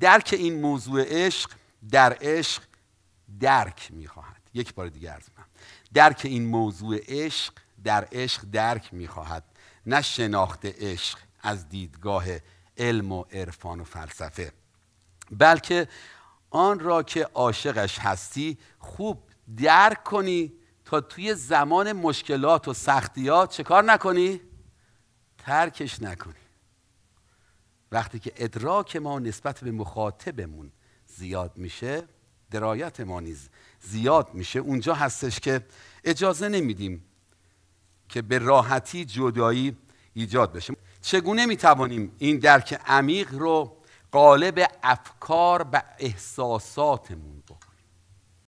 درک این موضوع عشق در عشق درک میخواهد یک بار دیگر از من. درک این موضوع عشق در عشق درک میخواهد نه شناخت عشق از دیدگاه علم و عرفان و فلسفه بلکه آن را که عاشقش هستی خوب درک کنی تا توی زمان مشکلات و سختیات چه کار نکنی؟ ترکش نکنی وقتی که ادراک ما نسبت به مخاطبمون زیاد میشه درایت ما نیز زیاد میشه اونجا هستش که اجازه نمیدیم که به راحتی جدایی ایجاد بشه چگونه میتوانیم این درک عمیق رو قالب افکار و احساساتمون بکنیم